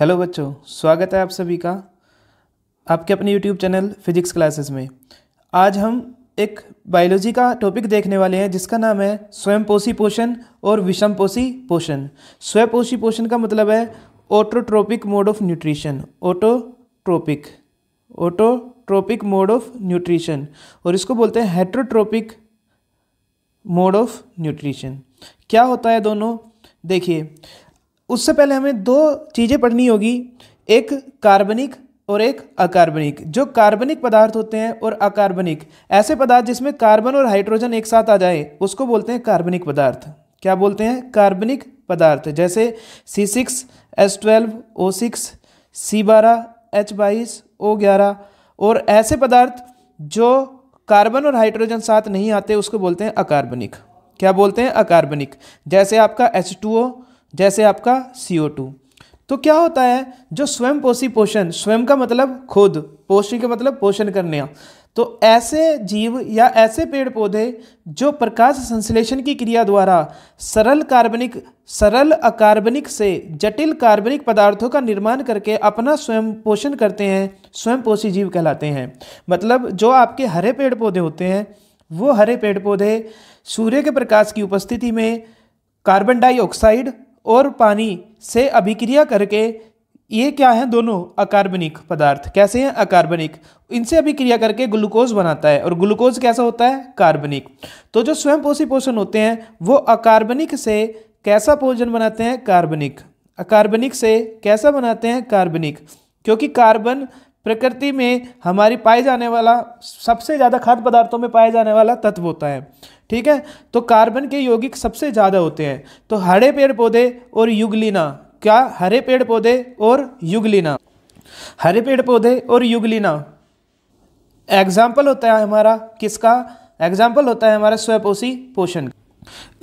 hello बच्चों स्वागत है आप सभी का आपके अपने यूट्यूब चैनल फिजिक्स क्लासेस में आज हम एक बायोलॉजी का टॉपिक देखने वाले हैं जिसका नाम है स्वयंपोषी पोषण और विषमपोषी पोषण स्वयंपोषी पोषण का मतलब है autotrophic mode of nutrition autotrophic autotrophic mode of nutrition और इसको बोलते हैं हेट्रोट्रोपिक मोड ऑफ न्यूट्रिशन क्या होता है दोनों देखिए उससे पहले हमें दो चीज़ें पढ़नी होगी एक कार्बनिक और एक अकार्बनिक जो कार्बनिक पदार्थ होते हैं और अकार्बनिक ऐसे पदार्थ जिसमें कार्बन और हाइड्रोजन एक साथ आ जाए उसको बोलते हैं कार्बनिक पदार्थ क्या बोलते हैं कार्बनिक पदार्थ जैसे C six S twelve O six C बारह एच बाईस ओ ग्यारह और ऐसे पदार्थ जो कार्बन और हाइड्रोजन साथ नहीं आते उसको बोलते हैं अकार्बनिक क्या बोलते हैं अकार्बनिक जैसे आपका एच टू ओ जैसे आपका सी तो क्या होता है जो स्वयं पोषी पोषण स्वयं का मतलब खुद पोषी का मतलब पोषण करने तो ऐसे जीव या ऐसे पेड़ पौधे जो प्रकाश संश्लेषण की क्रिया द्वारा सरल कार्बनिक सरल अकार्बनिक से जटिल कार्बनिक पदार्थों का निर्माण करके अपना स्वयं पोषण करते हैं स्वयं पोषी जीव कहलाते हैं मतलब जो आपके हरे पेड़ पौधे होते हैं वो हरे पेड़ पौधे सूर्य के प्रकाश की उपस्थिति में कार्बन डाइऑक्साइड और पानी से अभिक्रिया करके ये क्या है दोनों अकार्बनिक पदार्थ कैसे हैं अकार्बनिक इनसे अभिक्रिया करके ग्लूकोज बनाता है और ग्लूकोज कैसा होता है कार्बनिक तो जो स्वयं पोषी पोषण होते हैं वो अकार्बनिक से कैसा भोजन बनाते हैं कार्बनिक अकार्बनिक से कैसा बनाते हैं कार्बनिक क्योंकि कार्बन प्रकृति में हमारी पाए जाने वाला सबसे ज़्यादा खाद्य पदार्थों में पाया जाने वाला तत्व होता है ठीक है तो कार्बन के यौगिक सबसे ज़्यादा होते हैं तो हरे पेड़ पौधे और युगलिना क्या हरे पेड़ पौधे और युगलिना हरे पेड़ पौधे और युगलिना एग्जाम्पल होता है हमारा किसका एग्जाम्पल होता है हमारा स्वयपोषी पोषण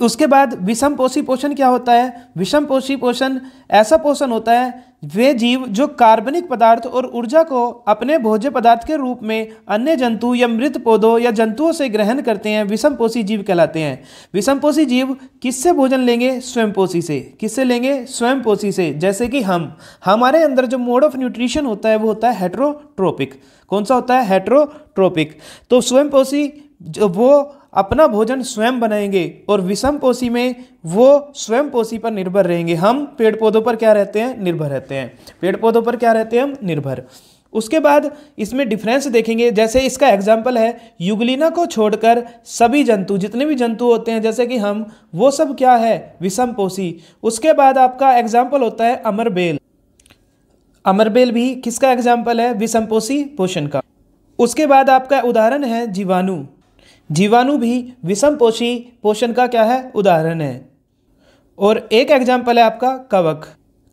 उसके बाद विषम पोषी पोषण क्या होता है विषम पोषी पोषण ऐसा पोषण होता है वे जीव जो कार्बनिक पदार्थ और ऊर्जा को अपने भोज्य पदार्थ के रूप में अन्य जंतु या मृत पौधों या जंतुओं से ग्रहण करते हैं विषम पोषी जीव कहलाते हैं विषम पोषी जीव किससे भोजन लेंगे स्वयं पोषी से किससे लेंगे स्वयं पोषी से जैसे कि हम हमारे अंदर जो मोड ऑफ न्यूट्रिशन होता है वो होता है हेट्रोट्रोपिक कौन सा होता है हेट्रोट्रोपिक तो स्वयं पोषी जो वो अपना भोजन स्वयं बनाएंगे और विषम पोषी में वो स्वयं पोषी पर निर्भर रहेंगे हम पेड़ पौधों पर क्या रहते हैं निर्भर रहते हैं पेड़ पौधों पर क्या रहते हैं हम निर्भर उसके बाद इसमें डिफरेंस देखेंगे जैसे इसका एग्जाम्पल है युगलिना को छोड़कर सभी जंतु जितने भी जंतु होते हैं जैसे कि हम वो सब क्या है विषम पोषी उसके बाद आपका एग्जाम्पल होता है अमरबेल अमरबेल भी किसका एग्जाम्पल है विषमपोषी पोषण का उसके बाद आपका उदाहरण है जीवाणु जीवाणु भी विषम पोषी पोषण का क्या है उदाहरण है और एक एग्जाम्पल है आपका कवक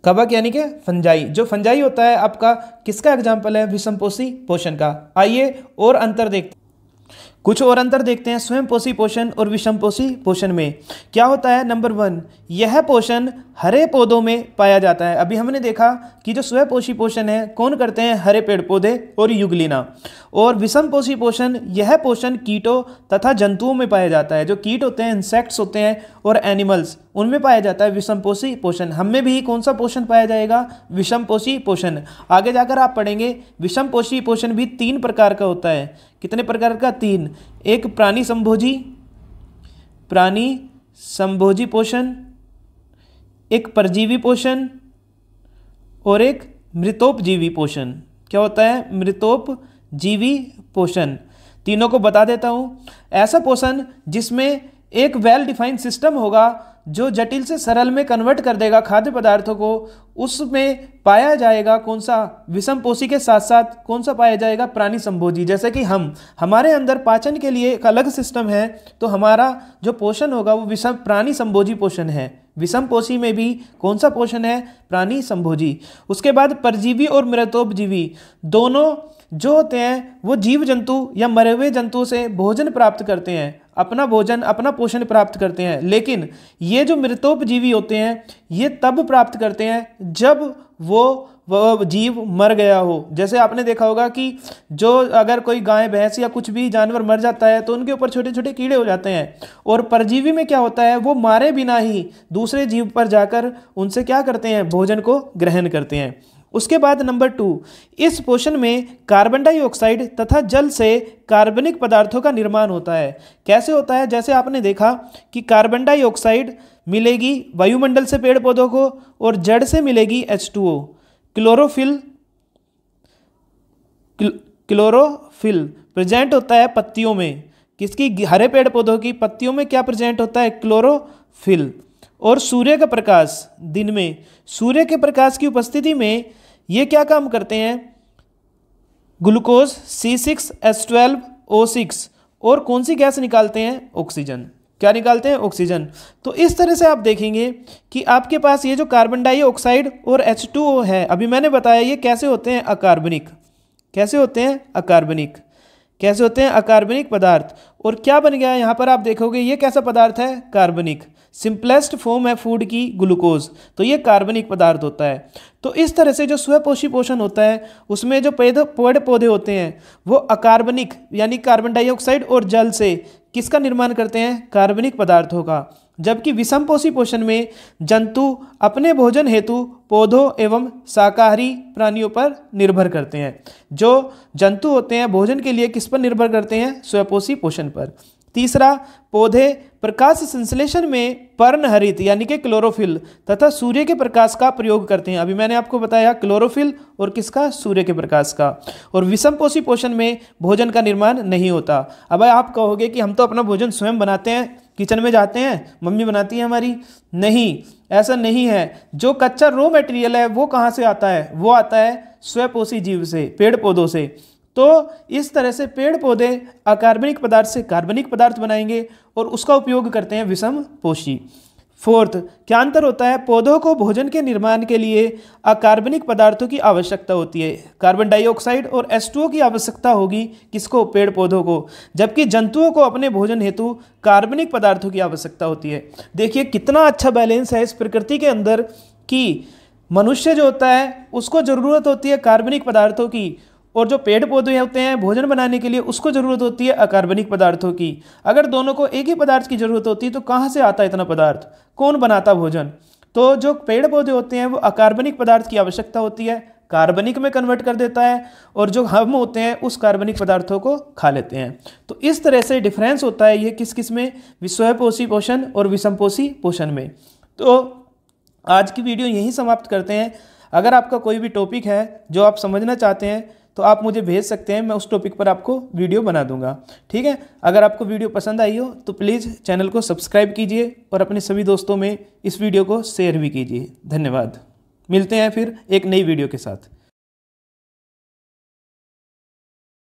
कवक यानी कि फंजाई जो फंजाई होता है आपका किसका एग्जाम्पल है पोषी पोषण का आइए और अंतर देखते कुछ और अंतर देखते हैं स्वयं पोषी पोषण और विषम पोषी पोषण में क्या होता है नंबर वन यह पोषण हरे पौधों में पाया जाता है अभी हमने देखा कि जो स्वयं पोषी पोषण है कौन करते हैं हरे पेड़ पौधे और युगलिना और विषम पोषी पोषण यह पोषण कीटों तथा जंतुओं में पाया जाता है जो कीट होते हैं इंसेक्ट्स होते हैं और एनिमल्स उनमें पाया जाता है विषमपोषी पोषण हम में भी कौन सा पोषण पाया जाएगा विषमपोषी पोषण आगे जाकर आप पढ़ेंगे विषमपोषी पोषण भी तीन प्रकार का होता है कितने प्रकार का तीन एक प्राणी संभोजी प्राणी संभोजी पोषण एक परजीवी पोषण और एक मृतोपजीवी पोषण क्या होता है मृतोपजीवी पोषण तीनों को बता देता हूँ ऐसा पोषण जिसमें एक वेल डिफाइंड सिस्टम होगा जो जटिल से सरल में कन्वर्ट कर देगा खाद्य पदार्थों को उसमें पाया जाएगा कौन सा पोषी के साथ साथ कौन सा पाया जाएगा प्राणी संभोजी जैसे कि हम हमारे अंदर पाचन के लिए एक अलग सिस्टम है तो हमारा जो पोषण होगा वो विषम प्राणी संभोजी पोषण है विषम पोषी में भी कौन सा पोषण है प्राणी संभोजी उसके बाद परजीवी और मृतोपजीवी दोनों जो होते हैं वो जीव जंतु या मरे हुए जंतुओं से भोजन प्राप्त करते हैं अपना भोजन अपना पोषण प्राप्त करते हैं लेकिन ये जो मृतोपजीवी होते हैं ये तब प्राप्त करते हैं जब वो वह जीव मर गया हो जैसे आपने देखा होगा कि जो अगर कोई गाय भैंस या कुछ भी जानवर मर जाता है तो उनके ऊपर छोटे छोटे कीड़े हो जाते हैं और परजीवी में क्या होता है वो मारे बिना ही दूसरे जीव पर जाकर उनसे क्या करते हैं भोजन को ग्रहण करते हैं उसके बाद नंबर टू इस पोषण में कार्बन डाइऑक्साइड तथा जल से कार्बनिक पदार्थों का निर्माण होता है कैसे होता है जैसे आपने देखा कि कार्बन डाइऑक्साइड मिलेगी वायुमंडल से पेड़ पौधों को और जड़ से मिलेगी H two O chlorophyll chlorophyll present होता है पत्तियों में किसकी हरे पेड़ पौधों की पत्तियों में क्या प्रेजेंट होता है क्लोरोफिल और सूर्य का प्रकाश दिन में सूर्य के प्रकाश की उपस्थिति में ये क्या काम करते हैं glucose C six S twelve O six और कौन सी गैस निकालते हैं ऑक्सीजन क्या निकालते हैं ऑक्सीजन तो इस तरह से आप देखेंगे कि आपके पास ये जो कार्बन डाइऑक्साइड और एच टू ओ है अभी मैंने बताया ये कैसे होते हैं अकार्बनिक कैसे होते हैं अकार्बनिक कैसे होते हैं अकार्बनिक पदार्थ और क्या बन गया है यहाँ पर आप देखोगे ये कैसा पदार्थ है कार्बनिक सिंपलेस्ट फॉर्म है फूड की ग्लूकोज तो ये कार्बनिक पदार्थ होता है तो इस तरह से जो स्वपोषी पोषण होता है उसमें जो पेड़ पेड़ पौधे होते हैं वो अकार्बनिक यानी कार्बन डाइऑक्साइड और जल से किसका निर्माण करते हैं कार्बनिक पदार्थों का जबकि विषमपोषी पोषण में जंतु अपने भोजन हेतु पौधों एवं शाकाहारी प्राणियों पर निर्भर करते हैं जो जंतु होते हैं भोजन के लिए किस पर निर्भर करते हैं स्वपोषी पोषण पर तीसरा पौधे प्रकाश संश्लेषण में पर्णहरित यानी कि क्लोरोफिल तथा सूर्य के प्रकाश का प्रयोग करते हैं अभी मैंने आपको बताया क्लोरोफिल और किसका सूर्य के प्रकाश का और विषम पोषी पोषण में भोजन का निर्माण नहीं होता अब आप कहोगे कि हम तो अपना भोजन स्वयं बनाते हैं किचन में जाते हैं मम्मी बनाती है हमारी नहीं ऐसा नहीं है जो कच्चा रॉ मटेरियल है वो कहाँ से आता है वो आता है स्वपोषी जीव से पेड़ पौधों से तो इस तरह से पेड़ पौधे अकार्बनिक पदार्थ से कार्बनिक पदार्थ बनाएंगे और उसका उपयोग करते हैं विषम पोषी फोर्थ क्या अंतर होता है पौधों को भोजन के निर्माण के लिए अकार्बनिक पदार्थों की आवश्यकता होती है कार्बन डाइऑक्साइड और एस की आवश्यकता होगी किसको पेड़ पौधों को जबकि जंतुओं को अपने भोजन हेतु कार्बनिक पदार्थों की आवश्यकता होती है देखिए कितना अच्छा बैलेंस है इस प्रकृति के अंदर कि मनुष्य जो होता है उसको ज़रूरत होती है कार्बनिक पदार्थों की और जो पेड़ पौधे होते हैं भोजन बनाने के लिए उसको ज़रूरत होती है अकार्बनिक पदार्थों की अगर दोनों को एक ही पदार्थ की ज़रूरत होती है तो कहाँ से आता है इतना पदार्थ कौन बनाता भोजन तो जो पेड़ पौधे होते हैं वो अकार्बनिक पदार्थ की आवश्यकता होती है कार्बनिक में कन्वर्ट कर देता है और जो हम होते हैं उस कार्बनिक पदार्थों को खा लेते हैं तो इस तरह से डिफरेंस होता है ये किस किस में विश्वपोषी पोषण और विषमपोषी पोषण में तो आज की वीडियो यहीं समाप्त करते हैं अगर आपका कोई भी टॉपिक है जो आप समझना चाहते हैं तो आप मुझे भेज सकते हैं मैं उस टॉपिक पर आपको वीडियो बना दूंगा ठीक है अगर आपको वीडियो पसंद आई हो तो प्लीज़ चैनल को सब्सक्राइब कीजिए और अपने सभी दोस्तों में इस वीडियो को शेयर भी कीजिए धन्यवाद मिलते हैं फिर एक नई वीडियो के साथ